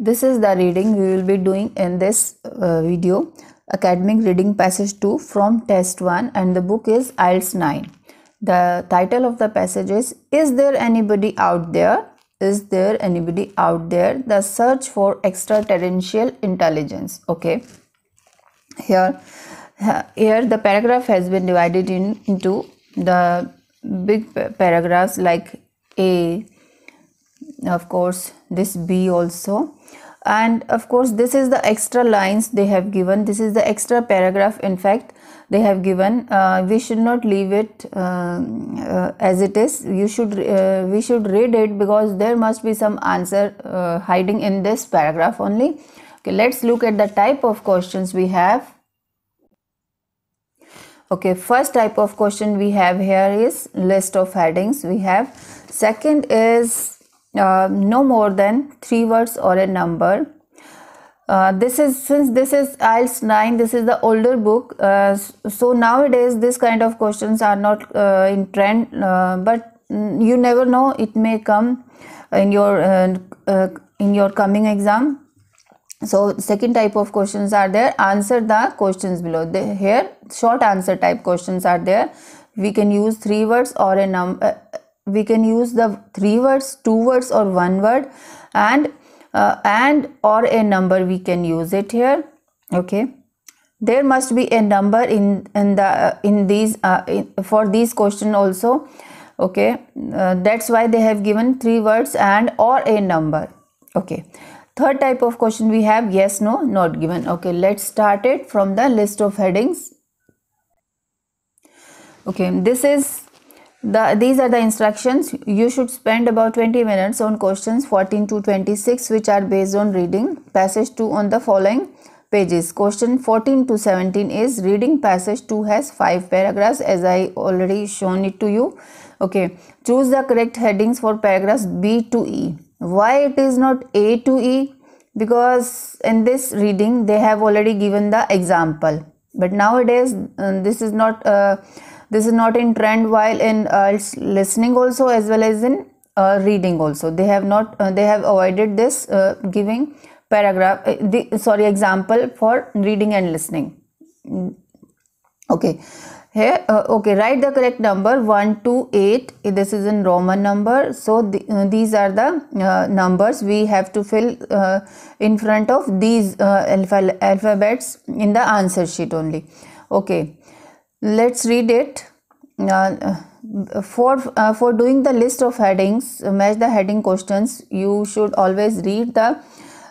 This is the reading we will be doing in this uh, video. Academic Reading Passage 2 from Test 1 and the book is IELTS 9. The title of the passage is Is There Anybody Out There? Is There Anybody Out There? The Search for Extraterrestrial Intelligence. Okay. Here, here the paragraph has been divided in, into the big paragraphs like A, of course, this B also and of course this is the extra lines they have given this is the extra paragraph in fact they have given uh, we should not leave it uh, uh, as it is you should uh, we should read it because there must be some answer uh, hiding in this paragraph only okay let's look at the type of questions we have okay first type of question we have here is list of headings we have second is uh, no more than three words or a number uh, this is since this is IELTS 9 this is the older book uh, so nowadays this kind of questions are not uh, in trend uh, but mm, you never know it may come in your uh, in your coming exam so second type of questions are there answer the questions below The here short answer type questions are there we can use three words or a number we can use the three words two words or one word and uh, and or a number we can use it here okay there must be a number in in the uh, in these uh, in, for these question also okay uh, that's why they have given three words and or a number okay third type of question we have yes no not given okay let's start it from the list of headings okay this is the, these are the instructions. You should spend about 20 minutes on questions 14 to 26 which are based on reading passage 2 on the following pages. Question 14 to 17 is reading passage 2 has 5 paragraphs as I already shown it to you. Okay, choose the correct headings for paragraphs B to E. Why it is not A to E? Because in this reading they have already given the example. But nowadays um, this is not... Uh, this is not in trend while in uh, listening also as well as in uh, reading also they have not uh, they have avoided this uh, giving paragraph uh, the sorry example for reading and listening mm. okay here uh, okay write the correct number 1 2 8 this is in roman number so the, these are the numbers we have to fill in front of these alphabets in the answer sheet only okay let's read it uh, uh, for uh, for doing the list of headings uh, match the heading questions you should always read the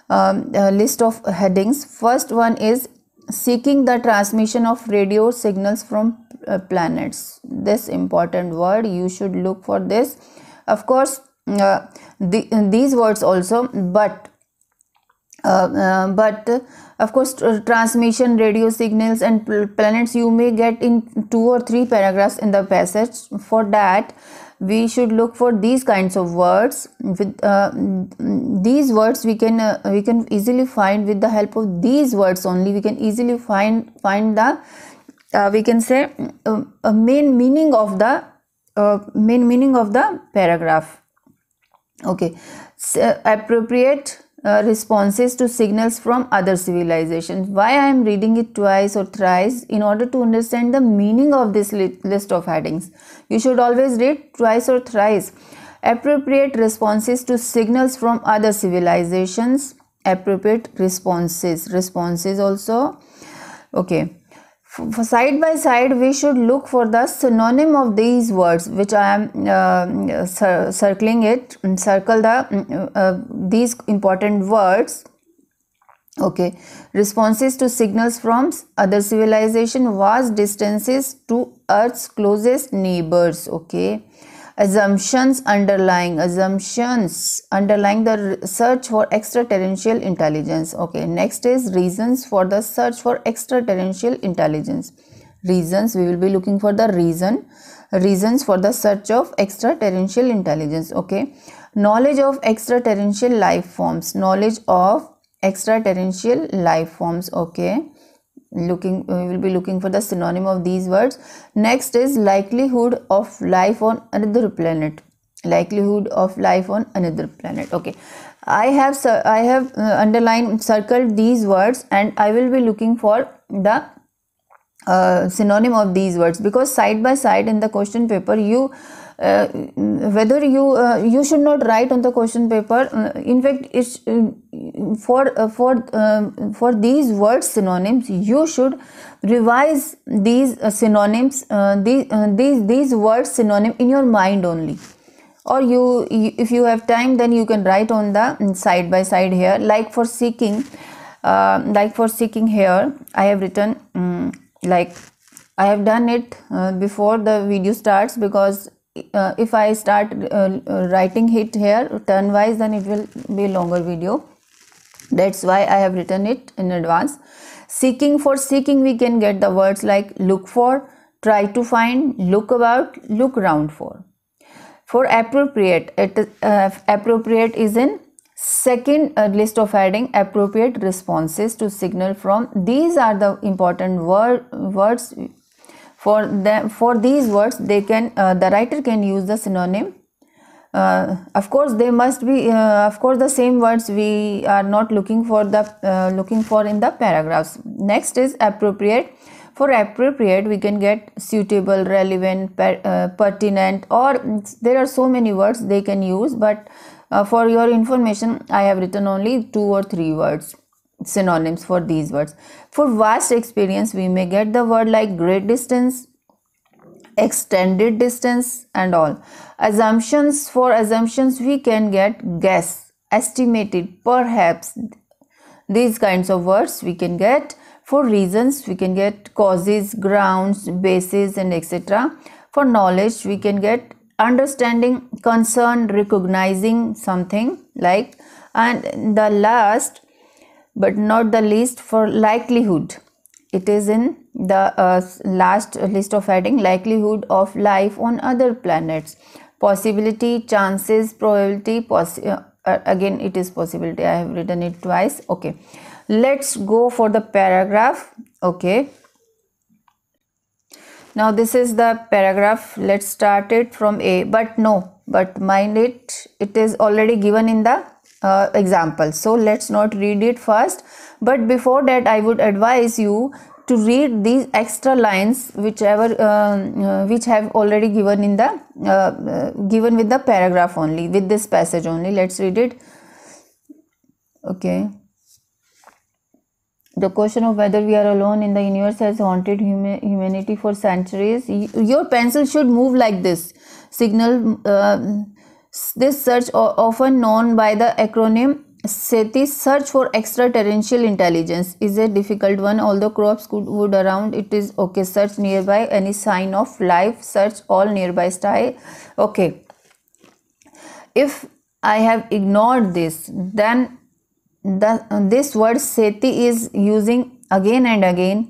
um, uh, list of headings first one is seeking the transmission of radio signals from uh, planets this important word you should look for this of course the, these words also but but of course transmission radio signals and planets you may get in two or three paragraphs in the passage for that we should look for these kinds of words with uh, these words we can uh, we can easily find with the help of these words only we can easily find find the uh, we can say uh, a main meaning of the uh, main meaning of the paragraph okay so, appropriate uh, responses to signals from other civilizations. Why I am reading it twice or thrice in order to understand the meaning of this li list of headings. You should always read twice or thrice. Appropriate responses to signals from other civilizations. Appropriate responses. Responses also. Okay side by side we should look for the synonym of these words which i am uh, cir circling it mm, circle the mm, uh, uh, these important words okay responses to signals from other civilization vast distances to earth's closest neighbors okay assumptions underlying assumptions underlying the search for extraterrestrial intelligence okay next is reasons for the search for extraterrestrial intelligence reasons we will be looking for the reason reasons for the search of extraterrestrial intelligence okay knowledge of extraterrestrial life forms knowledge of extraterrestrial life forms okay looking we will be looking for the synonym of these words next is likelihood of life on another planet likelihood of life on another planet okay i have i have uh, underlined circled these words and i will be looking for the uh, synonym of these words because side by side in the question paper you uh, whether you uh, you should not write on the question paper uh, in fact it's uh, for uh, for um, for these words synonyms you should revise these synonyms these, these these words synonym in your mind only or you if you have time then you can write on the mm, side by side here like for seeking uh, like for seeking here i have written um, like i have done it uh, before the video starts because uh, if I start uh, uh writing it here turn wise then it will be longer video that's why I have written it in advance seeking for seeking we can get the words like look for try to find look about look round for for appropriate it, uh, appropriate is in second uh, list of adding appropriate responses to signal from these are the important word, words for, them, for these words, they can uh, the writer can use the synonym. Uh, of course, they must be uh, of course the same words we are not looking for the uh, looking for in the paragraphs. Next is appropriate. For appropriate, we can get suitable, relevant, per, uh, pertinent, or there are so many words they can use. But for your information, I have written only two or three words synonyms for these words. For vast experience, we may get the word like great distance, extended distance and all. Assumptions for assumptions, we can get guess, estimated, perhaps. These kinds of words we can get for reasons we can get causes, grounds, bases and etc. For knowledge we can get understanding, concern, recognizing something like and the last but not the least for likelihood it is in the uh, last list of heading likelihood of life on other planets possibility chances probability uh, uh, again it is possibility i have written it twice okay let's go for the paragraph okay now this is the paragraph let's start it from a but no but mind it it is already given in the uh, example so let's not read it first but before that i would advise you to read these extra lines whichever um, uh, which have already given in the uh, uh, given with the paragraph only with this passage only let's read it okay the question of whether we are alone in the universe has haunted humanity for centuries your pencil should move like this signal uh, this search often known by the acronym SETI search for extraterrestrial intelligence is a difficult one although crops could wood around it is okay search nearby any sign of life search all nearby sky okay if I have ignored this then the, this word SETI is using again and again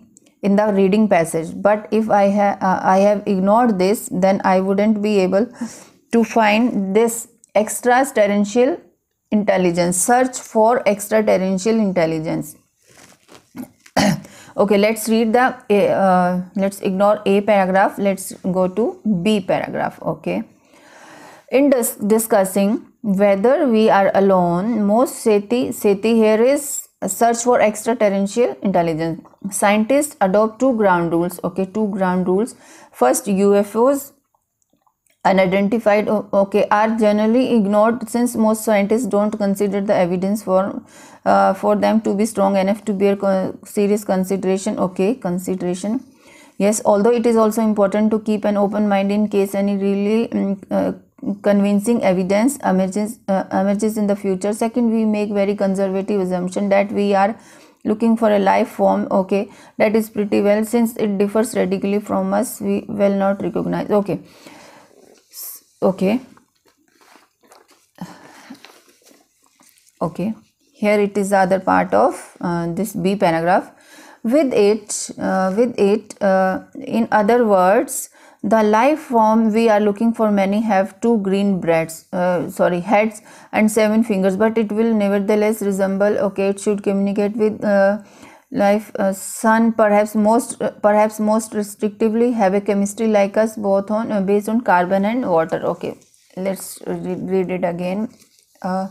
in the reading passage but if I, ha- uh, I have ignored this then I wouldn't be able to find this extraterrestrial intelligence search for extraterrestrial intelligence okay let's read the uh, let's ignore a paragraph let's go to b paragraph okay in dis discussing whether we are alone most seti seti here is a search for extraterrestrial intelligence scientists adopt two ground rules okay two ground rules first ufos unidentified okay are generally ignored since most scientists don't consider the evidence for uh, for them to be strong enough to bear serious consideration okay consideration yes although it is also important to keep an open mind in case any really um, uh, convincing evidence emerges uh, emerges in the future second we make very conservative assumption that we are looking for a life form okay that is pretty well since it differs radically from us we will not recognize okay okay okay here it is the other part of uh, this b paragraph with it uh, with it uh, in other words the life form we are looking for many have two green breads uh, sorry heads and seven fingers but it will nevertheless resemble okay it should communicate with uh, life uh, sun perhaps most uh, perhaps most restrictively have a chemistry like us both on uh, based on carbon and water okay let's re read it again uh,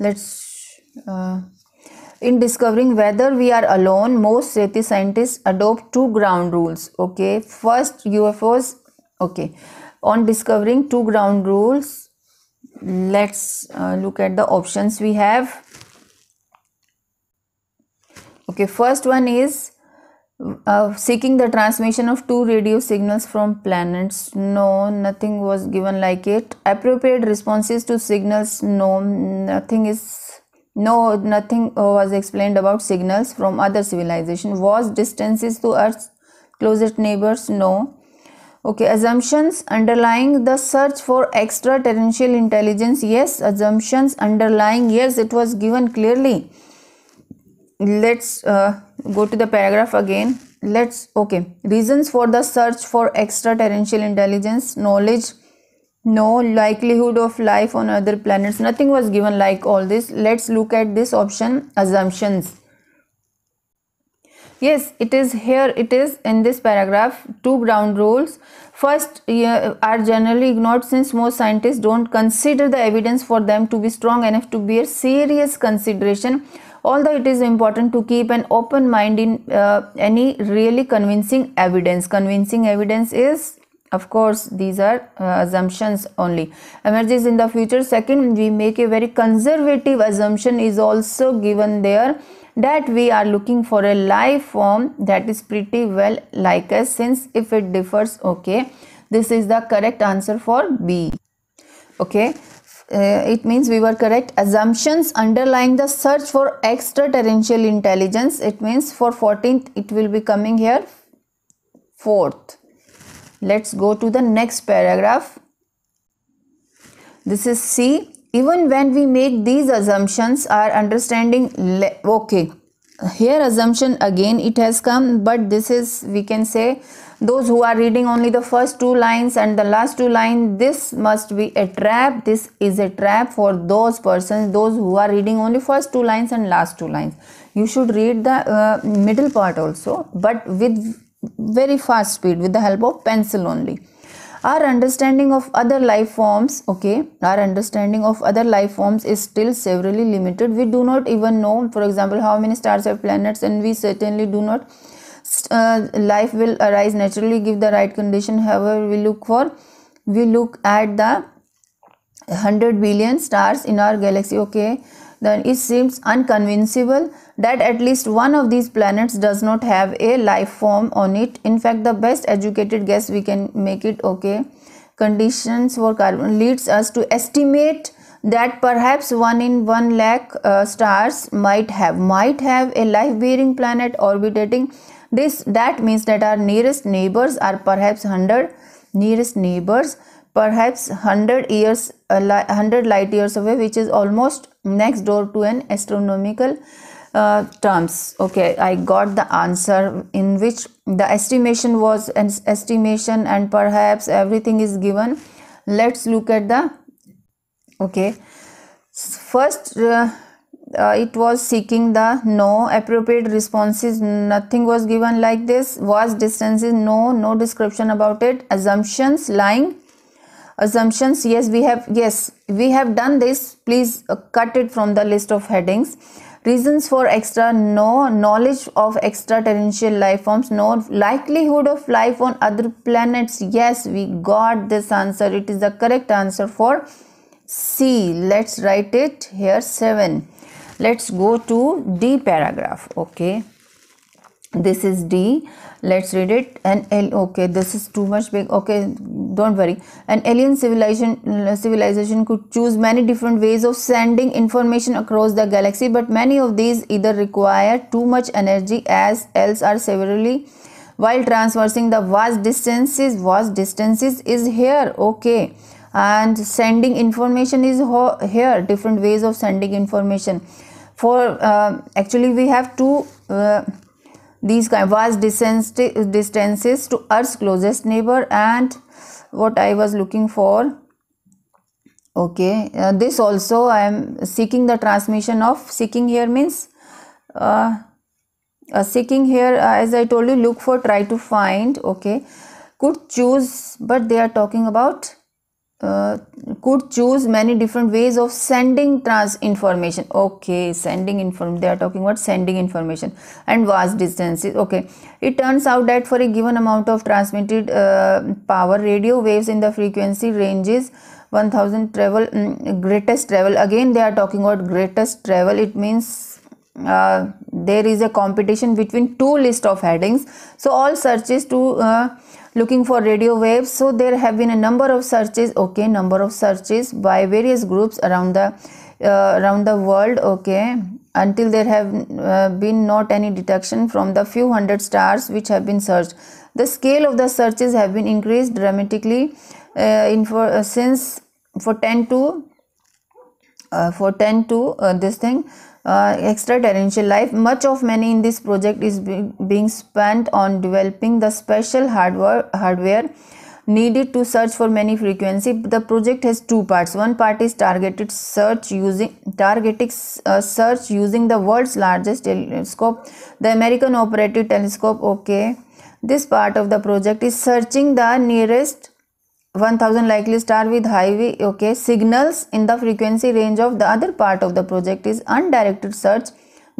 let's uh, in discovering whether we are alone most safety scientists adopt two ground rules okay first ufos okay on discovering two ground rules let's uh, look at the options we have okay first one is uh, seeking the transmission of two radio signals from planets no nothing was given like it appropriate responses to signals no nothing is no nothing uh, was explained about signals from other civilization was distances to earth's closest neighbors no okay assumptions underlying the search for extraterrestrial intelligence yes assumptions underlying yes it was given clearly let's uh, go to the paragraph again let's okay reasons for the search for extraterrestrial intelligence knowledge no likelihood of life on other planets nothing was given like all this let's look at this option assumptions yes it is here it is in this paragraph two ground rules first are generally ignored since most scientists don't consider the evidence for them to be strong enough to bear serious consideration although it is important to keep an open mind in uh, any really convincing evidence convincing evidence is of course these are uh, assumptions only emerges in the future second we make a very conservative assumption is also given there that we are looking for a life form that is pretty well like us since if it differs okay this is the correct answer for b okay uh, it means we were correct assumptions underlying the search for extraterrestrial intelligence it means for 14th it will be coming here fourth let's go to the next paragraph this is c even when we make these assumptions our understanding okay here assumption again it has come but this is we can say those who are reading only the first two lines and the last two lines this must be a trap this is a trap for those persons those who are reading only first two lines and last two lines you should read the uh, middle part also but with very fast speed with the help of pencil only our understanding of other life forms okay our understanding of other life forms is still severely limited we do not even know for example how many stars have planets and we certainly do not uh, life will arise naturally give the right condition however we look for we look at the 100 billion stars in our galaxy okay then it seems unconvincible that at least one of these planets does not have a life form on it in fact the best educated guess we can make it okay conditions for carbon leads us to estimate that perhaps one in one lakh uh, stars might have might have a life bearing planet orbiting this that means that our nearest neighbors are perhaps 100 nearest neighbors perhaps 100 years 100 uh, light years away which is almost next door to an astronomical uh, terms okay i got the answer in which the estimation was an estimation and perhaps everything is given let's look at the okay first uh, uh, it was seeking the no appropriate responses nothing was given like this was distances no no description about it assumptions lying assumptions yes we have yes we have done this please uh, cut it from the list of headings reasons for extra no knowledge of extraterrestrial life forms no likelihood of life on other planets yes we got this answer it is the correct answer for c let's write it here 7 let's go to d paragraph okay this is d let's read it and l okay this is too much big okay don't worry an alien civilization civilization could choose many different ways of sending information across the galaxy but many of these either require too much energy as else are severely while traversing the vast distances vast distances is here okay and sending information is here different ways of sending information for uh, actually we have two uh, these kind vast distances to earth's closest neighbor and what i was looking for okay uh, this also i am seeking the transmission of seeking here means uh, uh, seeking here uh, as i told you look for try to find okay could choose but they are talking about uh, could choose many different ways of sending trans information okay sending inform they are talking about sending information and vast distances okay it turns out that for a given amount of transmitted uh, power radio waves in the frequency ranges 1000 travel mm, greatest travel again they are talking about greatest travel it means uh, there is a competition between two list of headings so all searches to uh, looking for radio waves so there have been a number of searches okay number of searches by various groups around the uh, around the world okay until there have uh, been not any detection from the few hundred stars which have been searched the scale of the searches have been increased dramatically uh, in for uh, since for 10 to uh, for 10 to uh, this thing uh, extraterrestrial life. Much of money in this project is be being spent on developing the special hardware, hardware needed to search for many frequency. The project has two parts. One part is targeted search using targeted uh, search using the world's largest telescope, the American Operative Telescope. Okay, this part of the project is searching the nearest 1000 likely star with highway okay signals in the frequency range of the other part of the project is undirected search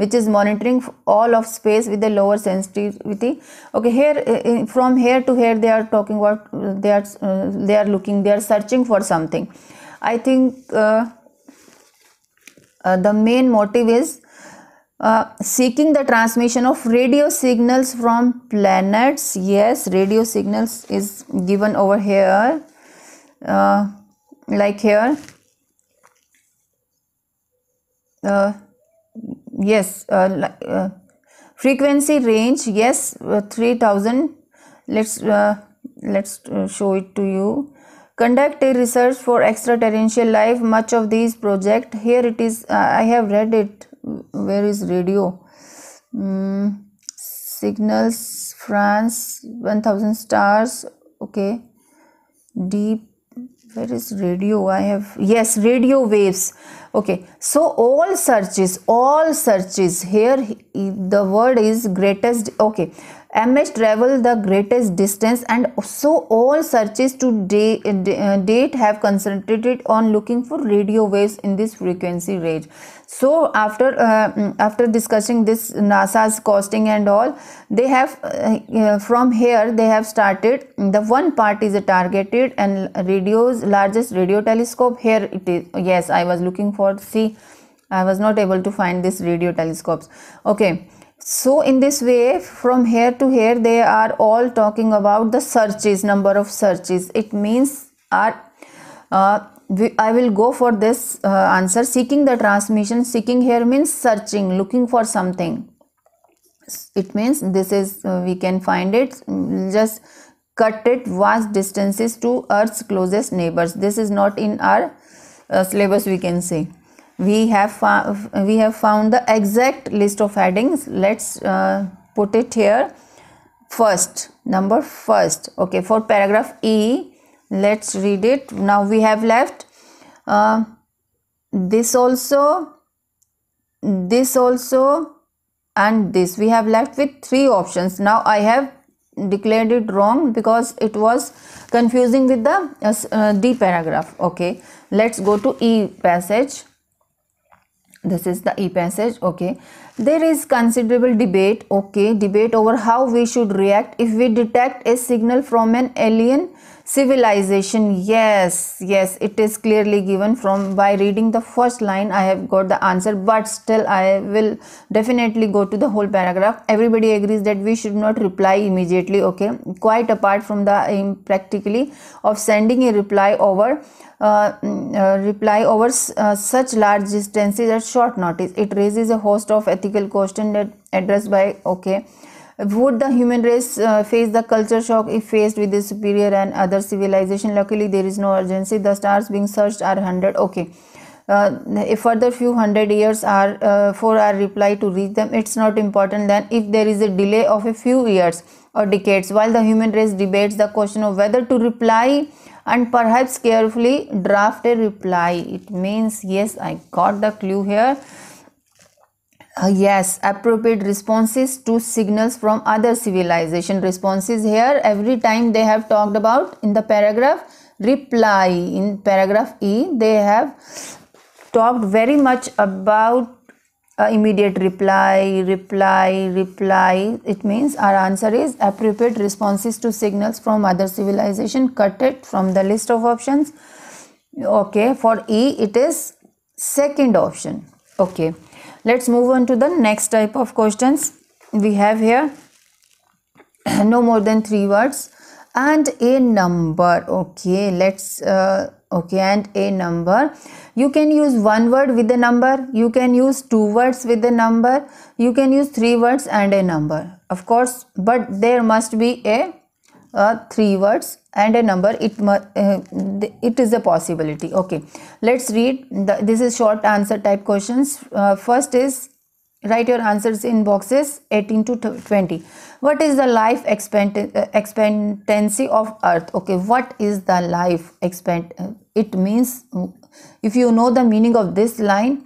which is monitoring all of space with a lower sensitivity okay here eh, eh, from here to here they are talking about they are uh, they are looking they are searching for something i think uh, uh, the main motive is uh, seeking the transmission of radio signals from planets yes radio signals is given over here uh, like here uh, yes uh, uh, frequency range yes 3000 let's let's show it to you conduct a research for extraterrestrial life much of these project here it is i have read it where is radio hmm, signals france 1000 stars okay deep where is radio i have yes radio waves okay so all searches all searches here the word is greatest okay MS travel the greatest distance and so all searches to uh, date have concentrated on looking for radio waves in this frequency range. So after uh, mm, after discussing this NASA's costing and all, they have uh, uh, from here they have started the one part is a targeted and radio's largest radio telescope. Here it is. Yes, I was looking for see, I was not able to find this radio telescopes. Okay so in this way from here to here they are all talking about the searches number of searches it means are uh, we, I will go for this uh, answer seeking the transmission seeking here means searching looking for something it means this is uh, we can find it just cut it vast distances to earth's closest neighbors this is not in our uh, syllabus we can say we have we have found the exact list of headings let's uh, put it here first number first okay for paragraph e let's read it now we have left uh, this also this also and this we have left with three options now i have declared it wrong because it was confusing with the uh, uh d paragraph okay let's go to e passage this is the e passage okay there is considerable debate okay debate over how we should react if we detect a signal from an alien civilization yes yes it is clearly given from by reading the first line i have got the answer but still i will definitely go to the whole paragraph everybody agrees that we should not reply immediately okay quite apart from the impractically of sending a reply over uh, mm, uh, reply over uh, such large distances at short notice. It raises a host of ethical questions that addressed by okay would the human race uh, face the culture shock if faced with the superior and other civilization? Luckily, there is no urgency. The stars being searched are 100. Okay. Uh, a further few hundred years are uh, for our reply to reach them. It's not important Then, if there is a delay of a few years or decades. While the human race debates the question of whether to reply and perhaps carefully draft a reply. It means, yes, I got the clue here. Uh, yes, appropriate responses to signals from other civilization responses here every time they have talked about in the paragraph reply in paragraph E they have talked very much about uh, immediate reply, reply, reply. It means our answer is appropriate responses to signals from other civilization. Cut it from the list of options. Okay, for E it is second option. Okay let's move on to the next type of questions we have here no more than three words and a number okay let's uh, okay and a number you can use one word with a number you can use two words with a number you can use three words and a number of course but there must be a uh, three words and a number it uh, it is a possibility okay let's read the, this is short answer type questions uh, first is write your answers in boxes 18 to 20 what is the life uh, expectancy of earth okay what is the life expect uh, it means if you know the meaning of this line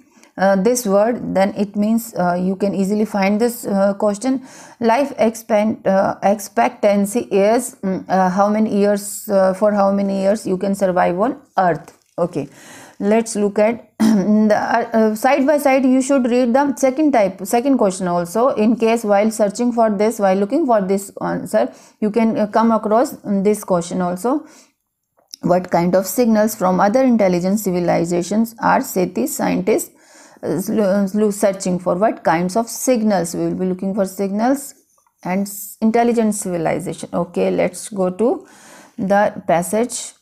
uh, this word then it means uh, you can easily find this uh, question life expect, uh, expectancy is mm, uh, how many years uh, for how many years you can survive on earth okay let's look at the, side by side you should read the second type second question also in case while searching for this while looking for this answer you can come across this question also what kind of signals from other intelligent civilizations are SETI scientists uh, searching for what kinds of signals we will be looking for signals and intelligent civilization okay let's go to the passage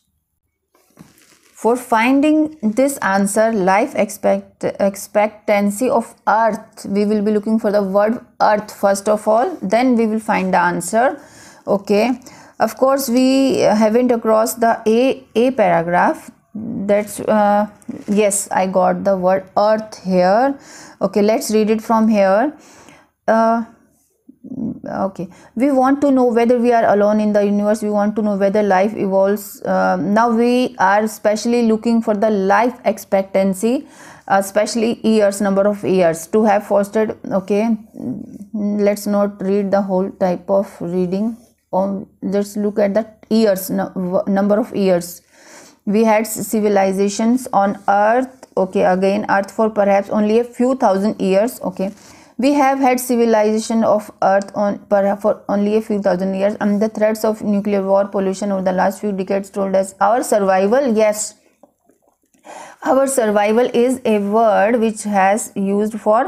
for finding this answer life expect expectancy of earth we will be looking for the word earth first of all then we will find the answer okay of course we haven't across the a a paragraph that's uh, yes i got the word earth here okay let's read it from here uh, okay we want to know whether we are alone in the universe we want to know whether life evolves uh, now we are especially looking for the life expectancy especially years number of years to have fostered okay let's not read the whole type of reading on oh, let's look at the years number of years we had civilizations on earth okay again earth for perhaps only a few thousand years okay we have had civilization of earth on for only a few thousand years and the threats of nuclear war pollution over the last few decades told us our survival yes our survival is a word which has used for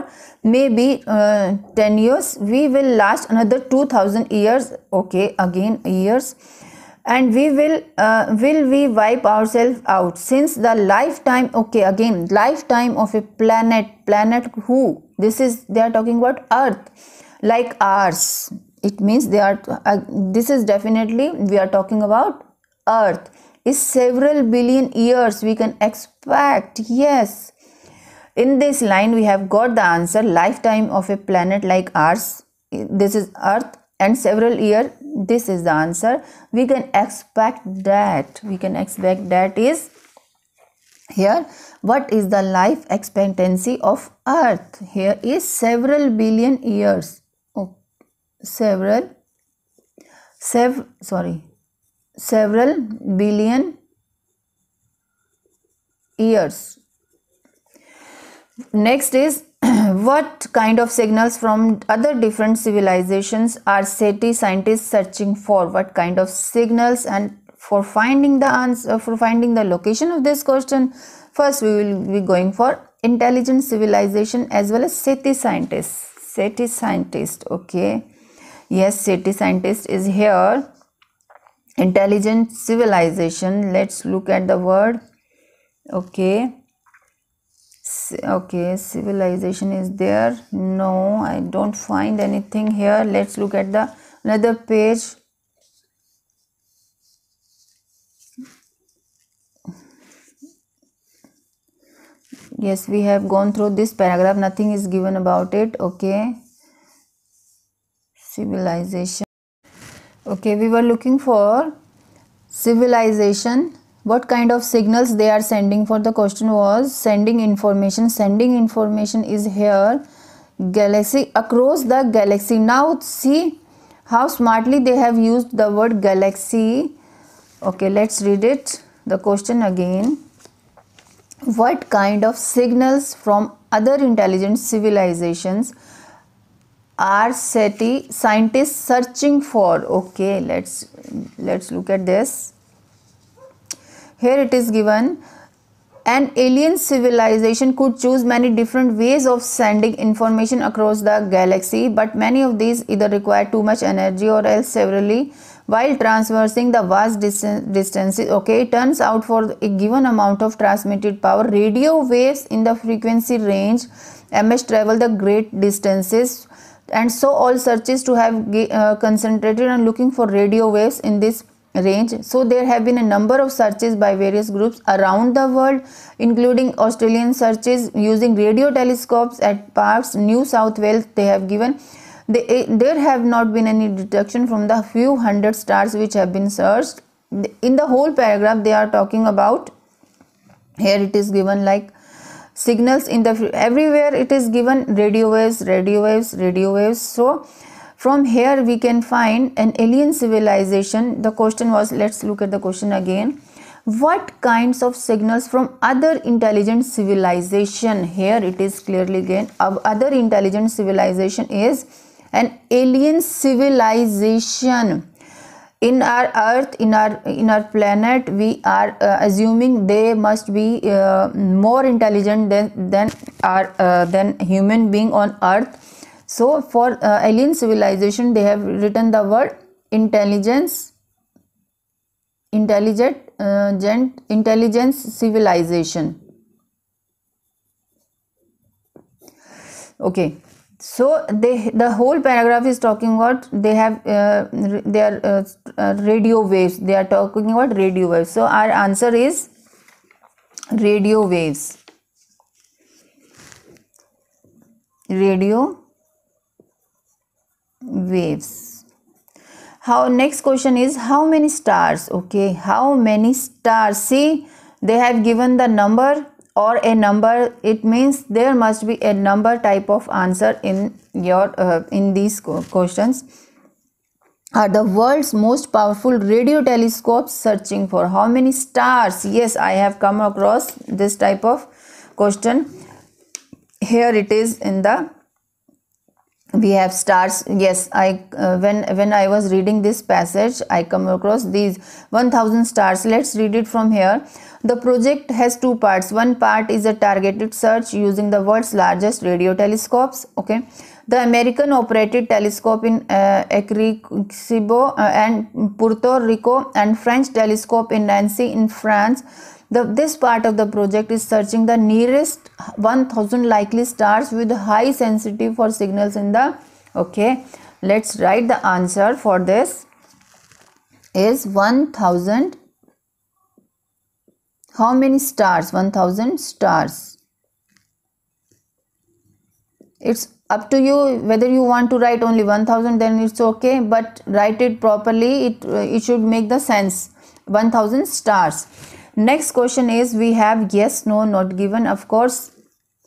maybe uh, 10 years we will last another 2000 years okay again years and we will uh, will we wipe ourselves out since the lifetime okay again lifetime of a planet planet who this is they are talking about earth like ours it means they are uh, this is definitely we are talking about earth is several billion years we can expect yes in this line we have got the answer lifetime of a planet like ours this is earth and several year this is the answer we can expect that we can expect that is here what is the life expectancy of earth here is several billion years oh, several sev sorry several billion years next is what kind of signals from other different civilizations are SETI scientists searching for? What kind of signals and for finding the answer, uh, for finding the location of this question, first we will be going for intelligent civilization as well as SETI scientists. SETI scientist, okay. Yes, SETI scientist is here. Intelligent civilization. Let's look at the word. Okay okay civilization is there no i don't find anything here let's look at the another page yes we have gone through this paragraph nothing is given about it okay civilization okay we were looking for civilization what kind of signals they are sending for the question was sending information sending information is here galaxy across the galaxy now see how smartly they have used the word galaxy okay let's read it the question again what kind of signals from other intelligent civilizations are SETI scientists searching for okay let's let's look at this here it is given an alien civilization could choose many different ways of sending information across the galaxy but many of these either require too much energy or else severely while traversing the vast distances okay turns out for a given amount of transmitted power radio waves in the frequency range ms travel the great distances and so all searches to have uh, concentrated on looking for radio waves in this range. So there have been a number of searches by various groups around the world including Australian searches using radio telescopes at parks, New South Wales they have given. They, eh, there have not been any detection from the few hundred stars which have been searched. In the whole paragraph they are talking about, here it is given like signals in the everywhere it is given radio waves, radio waves, radio waves. So from here we can find an alien civilization. The question was, let's look at the question again. What kinds of signals from other intelligent civilization? Here it is clearly again, other intelligent civilization is an alien civilization in our earth in our in our planet we are uh, assuming they must be uh, more intelligent than than our uh, than human being on earth so for uh, alien civilization, they have written the word intelligence, intelligent, uh, gent, intelligence civilization. Okay, so they the whole paragraph is talking about they have uh, they are uh, uh, radio waves. They are talking about radio waves. So our answer is radio waves. Radio waves how next question is how many stars okay how many stars see they have given the number or a number it means there must be a number type of answer in your uh, in these questions are the world's most powerful radio telescopes searching for how many stars yes i have come across this type of question here it is in the we have stars yes i uh, when when i was reading this passage i come across these 1000 stars let's read it from here the project has two parts one part is a targeted search using the world's largest radio telescopes okay the american operated telescope in uh, Ecrixibo uh, and puerto rico and french telescope in nancy in france the, this part of the project is searching the nearest 1000 likely stars with high sensitivity for signals in the okay let's write the answer for this is 1000 how many stars 1000 stars it's up to you whether you want to write only 1000 then it's okay but write it properly it it should make the sense 1000 stars next question is we have yes no not given of course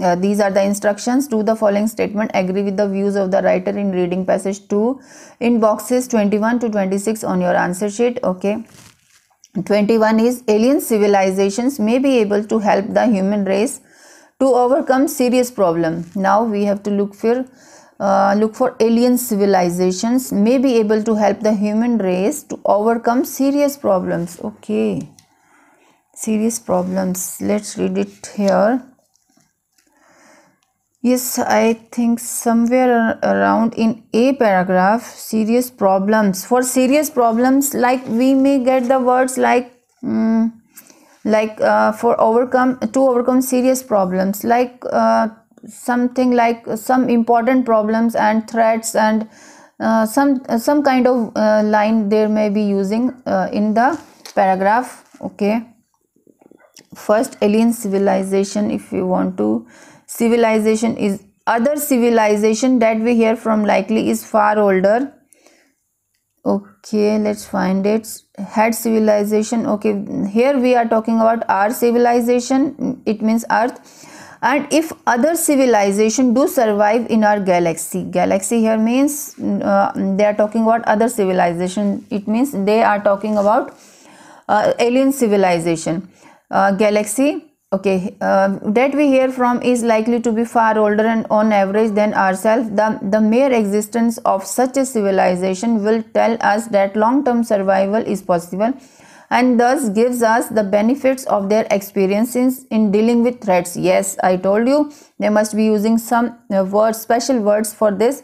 uh, these are the instructions do the following statement agree with the views of the writer in reading passage 2 in boxes 21 to 26 on your answer sheet okay 21 is alien civilizations may be able to help the human race to overcome serious problem now we have to look for uh, look for alien civilizations may be able to help the human race to overcome serious problems okay Serious problems let's read it here yes i think somewhere around in a paragraph serious problems for serious problems like we may get the words like mm, like uh, for overcome to overcome serious problems like uh, something like some important problems and threats and uh, some uh, some kind of uh, line there may be using uh, in the paragraph okay first alien civilization if you want to civilization is other civilization that we hear from likely is far older okay let's find it had civilization okay here we are talking about our civilization it means earth and if other civilization do survive in our galaxy galaxy here means uh, they are talking about other civilization it means they are talking about uh, alien civilization uh, galaxy okay uh, that we hear from is likely to be far older and on average than ourselves the the mere existence of such a civilization will tell us that long term survival is possible and thus gives us the benefits of their experiences in dealing with threats yes i told you they must be using some uh, words special words for this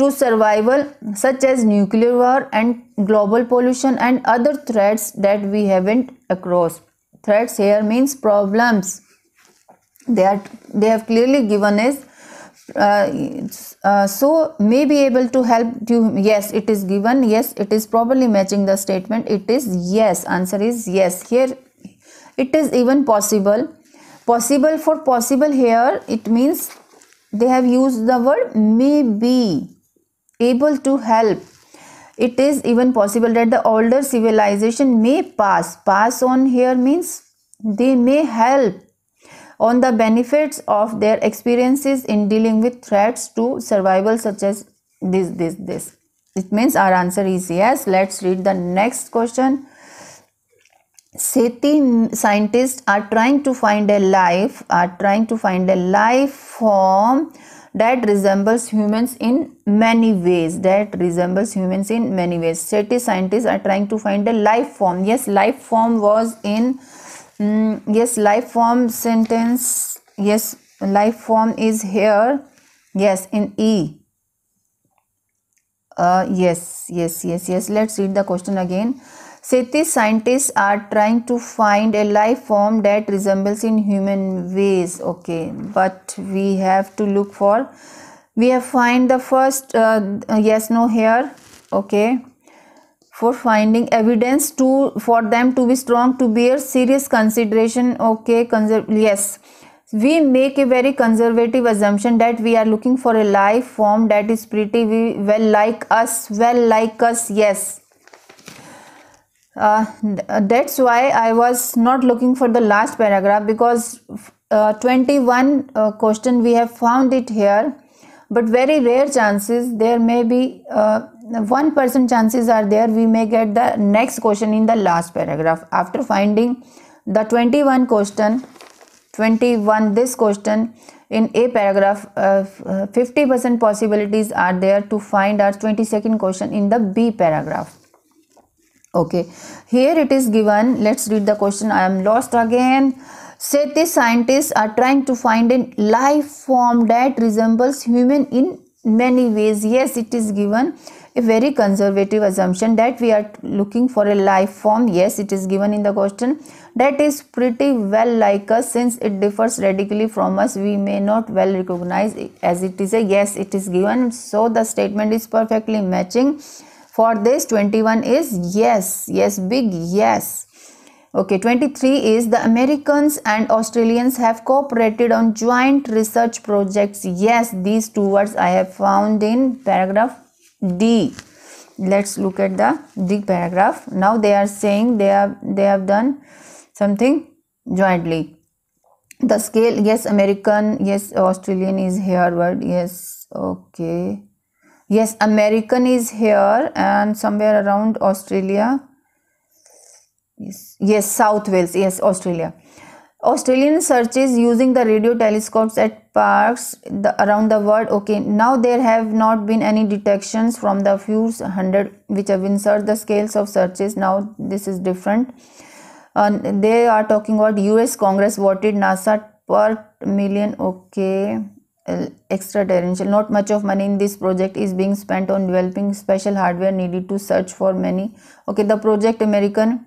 to survival such as nuclear war and global pollution and other threats that we haven't across threats here means problems they are they have clearly given as uh, uh, so may be able to help you yes it is given yes it is probably matching the statement it is yes answer is yes here it is even possible possible for possible here it means they have used the word may be able to help it is even possible that the older civilization may pass pass on here means they may help on the benefits of their experiences in dealing with threats to survival such as this this this it means our answer is yes let's read the next question SETI scientists are trying to find a life, are trying to find a life form that resembles humans in many ways that resembles humans in many ways SETI scientists are trying to find a life form yes life form was in mm, yes life form sentence yes life form is here yes in E uh, yes yes yes yes let's read the question again Seti scientists are trying to find a life form that resembles in human ways. Okay, but we have to look for. We have find the first uh, uh yes no here. Okay, for finding evidence to for them to be strong to bear serious consideration. Okay, conserve yes we make a very conservative assumption that we are looking for a life form that is pretty well like us well like us yes uh, uh, that's why I was not looking for the last paragraph because uh, 21 uh, question we have found it here but very rare chances there may be uh, one percent chances are there we may get the next question in the last paragraph after finding the 21 question 21 this question in a paragraph 50% uh, possibilities are there to find our 22nd question in the b paragraph okay here it is given let's read the question i am lost again SETI scientists are trying to find a life form that resembles human in many ways yes it is given a very conservative assumption that we are looking for a life form yes it is given in the question that is pretty well like us since it differs radically from us we may not well recognize it as it is a yes it is given so the statement is perfectly matching for this 21 is yes yes big yes okay 23 is the americans and australians have cooperated on joint research projects yes these two words i have found in paragraph d let's look at the d paragraph now they are saying they have they have done something jointly the scale yes american yes australian is here word yes okay yes american is here and somewhere around australia yes, yes south wales yes australia australian searches using the radio telescopes at parks the, around the world okay now there have not been any detections from the few hundred which have been searched the scales of searches now this is different they are talking about us congress voted nasa per million okay Extra uh, extraterrestrial. Not much of money in this project is being spent on developing special hardware needed to search for many. Okay, the project American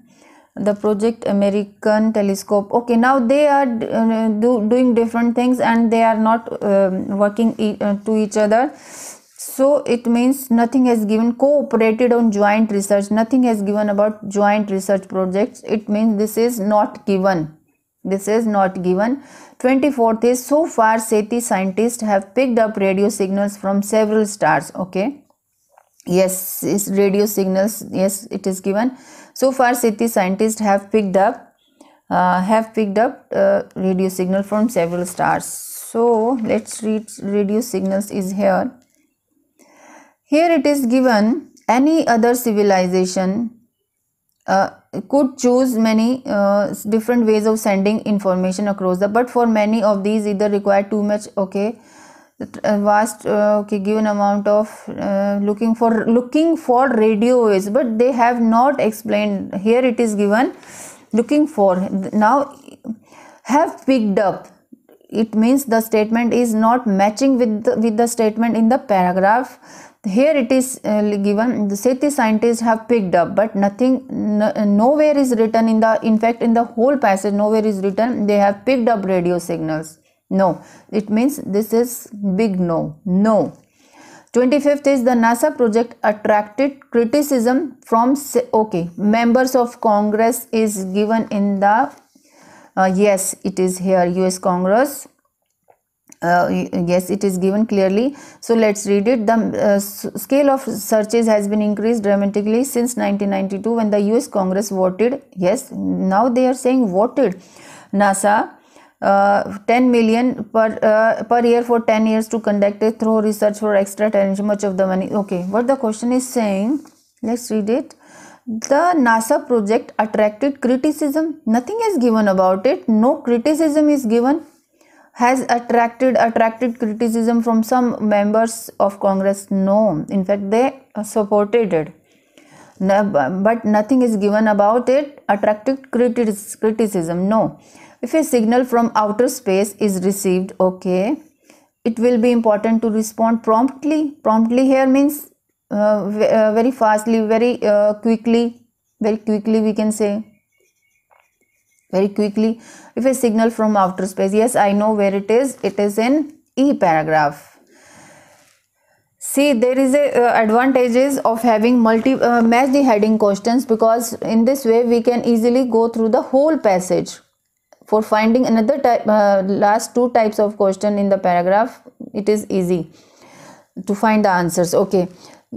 the project american telescope okay now they are uh, do, doing different things and they are not um, working e uh, to each other so it means nothing has given cooperated on joint research nothing has given about joint research projects it means this is not given this is not given. 24th is so far SETI scientists have picked up radio signals from several stars. Okay. Yes, radio signals. Yes, it is given. So far SETI scientists have picked up uh, have picked up uh, radio signal from several stars. So let's read radio signals is here. Here it is given any other civilization uh, could choose many uh, different ways of sending information across the but for many of these either require too much okay uh, vast uh, okay given amount of uh, looking for looking for radio waves but they have not explained here it is given looking for now have picked up it means the statement is not matching with the, with the statement in the paragraph here it is uh, given the SETI scientists have picked up but nothing no, nowhere is written in the in fact in the whole passage nowhere is written they have picked up radio signals no it means this is big no no 25th is the NASA project attracted criticism from okay members of Congress is given in the uh, yes it is here US Congress uh, yes it is given clearly so let's read it the uh, scale of searches has been increased dramatically since 1992 when the us congress voted yes now they are saying voted nasa uh, 10 million per uh, per year for 10 years to conduct a thorough research for extra time much of the money okay what the question is saying let's read it the nasa project attracted criticism nothing is given about it no criticism is given has attracted attracted criticism from some members of congress no in fact they supported it no, but nothing is given about it attracted criticism no if a signal from outer space is received okay it will be important to respond promptly promptly here means uh, uh very fastly very uh, quickly very quickly we can say very quickly if a signal from outer space yes i know where it is it is in e paragraph see there is a uh, advantages of having multi uh, match the heading questions because in this way we can easily go through the whole passage for finding another type uh, last two types of question in the paragraph it is easy to find the answers okay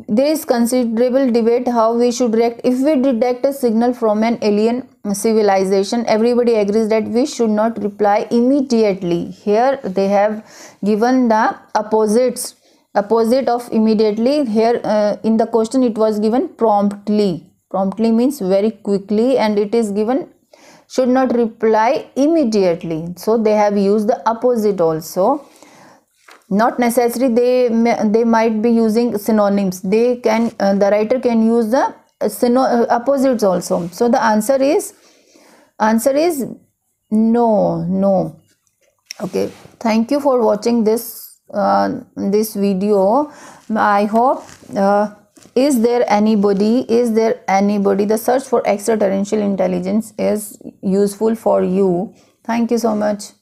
there is considerable debate how we should react if we detect a signal from an alien civilization everybody agrees that we should not reply immediately here they have given the opposites opposite of immediately here uh, in the question it was given promptly promptly means very quickly and it is given should not reply immediately so they have used the opposite also not necessary they they might be using synonyms they can uh, the writer can use the uh, syno- uh, opposites also so the answer is answer is no no okay thank you for watching this uh, this video i hope uh, is there anybody is there anybody the search for extraterrestrial intelligence is useful for you thank you so much